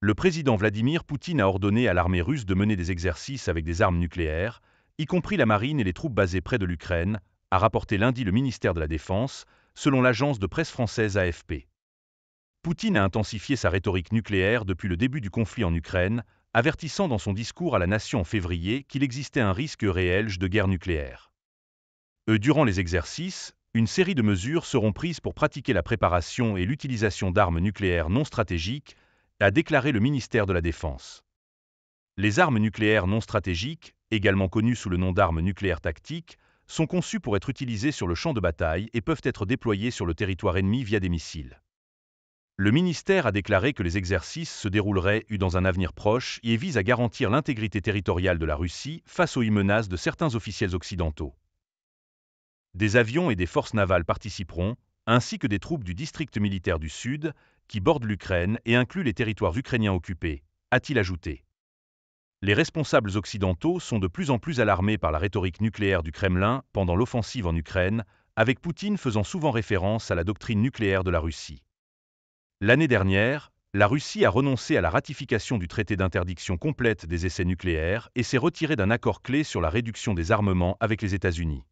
le président Vladimir Poutine a ordonné à l'armée russe de mener des exercices avec des armes nucléaires, y compris la marine et les troupes basées près de l'Ukraine, a rapporté lundi le ministère de la Défense, selon l'agence de presse française AFP. Poutine a intensifié sa rhétorique nucléaire depuis le début du conflit en Ukraine, avertissant dans son discours à la nation en février qu'il existait un risque réel de guerre nucléaire. Euh, durant les exercices, une série de mesures seront prises pour pratiquer la préparation et l'utilisation d'armes nucléaires non stratégiques, a déclaré le ministère de la Défense. Les armes nucléaires non stratégiques, également connues sous le nom d'armes nucléaires tactiques, sont conçues pour être utilisées sur le champ de bataille et peuvent être déployées sur le territoire ennemi via des missiles. Le ministère a déclaré que les exercices se dérouleraient dans un avenir proche et visent à garantir l'intégrité territoriale de la Russie face aux menaces de certains officiels occidentaux. Des avions et des forces navales participeront, ainsi que des troupes du district militaire du Sud, qui bordent l'Ukraine et incluent les territoires ukrainiens occupés, a-t-il ajouté. Les responsables occidentaux sont de plus en plus alarmés par la rhétorique nucléaire du Kremlin pendant l'offensive en Ukraine, avec Poutine faisant souvent référence à la doctrine nucléaire de la Russie. L'année dernière, la Russie a renoncé à la ratification du traité d'interdiction complète des essais nucléaires et s'est retirée d'un accord clé sur la réduction des armements avec les États-Unis.